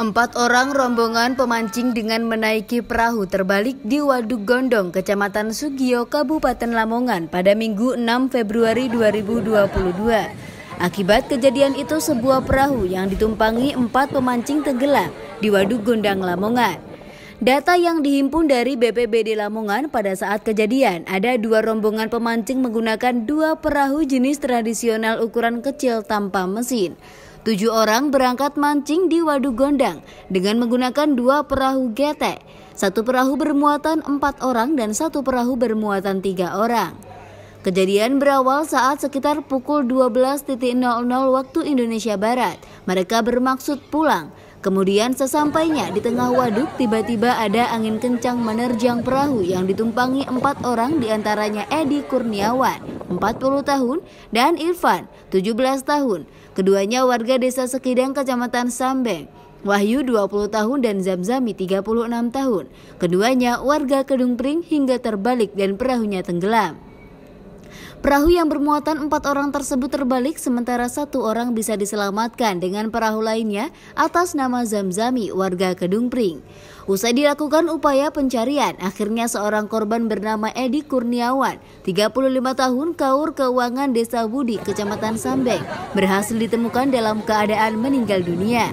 Empat orang rombongan pemancing dengan menaiki perahu terbalik di Waduk Gondong, Kecamatan Sugio, Kabupaten Lamongan pada Minggu 6 Februari 2022. Akibat kejadian itu sebuah perahu yang ditumpangi empat pemancing tenggelam di Waduk Gondang Lamongan. Data yang dihimpun dari BPBD Lamongan pada saat kejadian, ada dua rombongan pemancing menggunakan dua perahu jenis tradisional ukuran kecil tanpa mesin. Tujuh orang berangkat mancing di Waduk Gondang dengan menggunakan dua perahu getek. Satu perahu bermuatan empat orang dan satu perahu bermuatan tiga orang. Kejadian berawal saat sekitar pukul 12.00 waktu Indonesia Barat. Mereka bermaksud pulang. Kemudian sesampainya di tengah waduk tiba-tiba ada angin kencang menerjang perahu yang ditumpangi empat orang diantaranya Edi Kurniawan, 40 tahun, dan Irfan, 17 tahun. Keduanya warga desa Sekidang, Kecamatan Sambeng. Wahyu 20 tahun dan Zamzami 36 tahun. Keduanya warga Kedung Pring hingga terbalik dan perahunya tenggelam. Perahu yang bermuatan empat orang tersebut terbalik sementara satu orang bisa diselamatkan dengan perahu lainnya atas nama Zamzami warga Kedungpring. Usai dilakukan upaya pencarian, akhirnya seorang korban bernama Edi Kurniawan, 35 tahun kaur keuangan Desa Budi, Kecamatan Sambeng, berhasil ditemukan dalam keadaan meninggal dunia.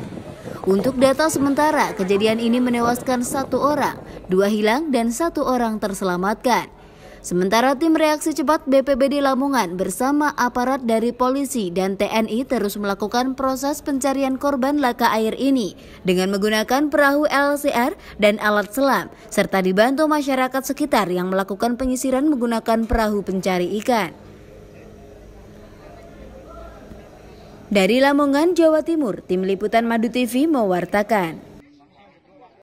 Untuk data sementara, kejadian ini menewaskan satu orang, dua hilang dan satu orang terselamatkan. Sementara tim reaksi cepat BPBD Lamongan bersama aparat dari polisi dan TNI terus melakukan proses pencarian korban laka air ini dengan menggunakan perahu LCR dan alat selam serta dibantu masyarakat sekitar yang melakukan penyisiran menggunakan perahu pencari ikan. Dari Lamongan, Jawa Timur, Tim Liputan Madu TV mewartakan.